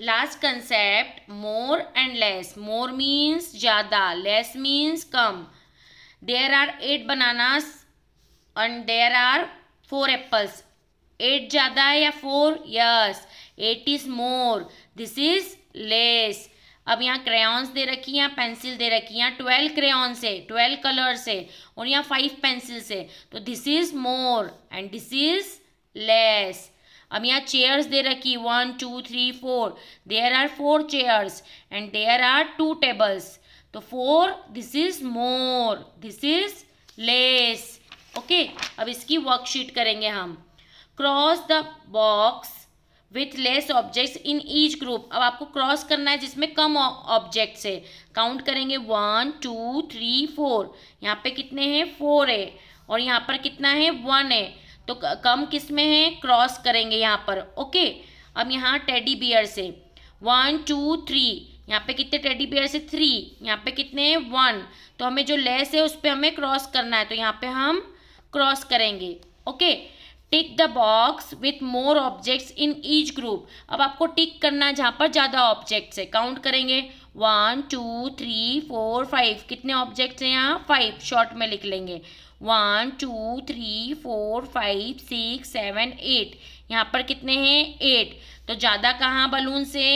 last concept more and less more means ज़्यादा less means कम there are eight bananas and there are four apples eight ज़्यादा है या four yes eight is more this is less अब यहाँ crayons दे रखी हैं यहाँ पेंसिल दे रखी है यहाँ ट्वेल्व क्रेउन्स है ट्वेल्व कलर से और यहाँ फाइव पेंसिल से तो this is more and this is less अब यहाँ चेयर्स दे रखी one two three four there are four chairs and there are two tables तो four this is more this is less okay अब इसकी worksheet करेंगे हम cross the box with less objects in each group अब आपको cross करना है जिसमें कम ऑब्जेक्ट्स है काउंट करेंगे वन टू थ्री फोर यहाँ पे कितने हैं फोर है और यहाँ पर कितना है वन है तो कम किस में है क्रॉस करेंगे यहाँ पर ओके अब यहाँ टेडी बियर से वन टू थ्री यहाँ पे कितने टेडी बियर से थ्री यहाँ पे कितने वन तो हमें जो लेस है उस पर हमें क्रॉस करना है तो यहाँ पे हम क्रॉस करेंगे okay tick the box with more objects in each group अब आपको टिक करना है जहाँ पर ज़्यादा ऑब्जेक्ट्स है काउंट करेंगे one two three four five कितने ऑब्जेक्ट्स हैं यहाँ फाइव शॉर्ट में लिख लेंगे one two three four five six seven eight यहाँ पर कितने हैं एट तो ज़्यादा कहाँ बलून से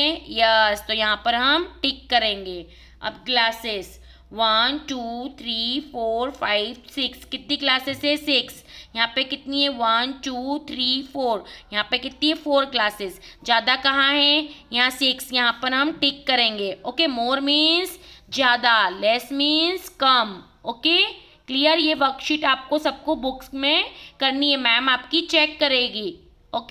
यस तो यहाँ पर हम टिक करेंगे अब glasses one two three four five six कितनी क्लासेस है सिक्स यहाँ पे कितनी है वन टू थ्री फोर यहाँ पे कितनी है फोर क्लासेस ज़्यादा कहाँ है यहाँ सिक्स यहाँ पर हम टिक करेंगे ओके मोर मीन्स ज़्यादा लेस मीन्स कम ओके क्लियर ये वर्कशीट आपको सबको बुक्स में करनी है मैम आपकी चेक करेगी ओके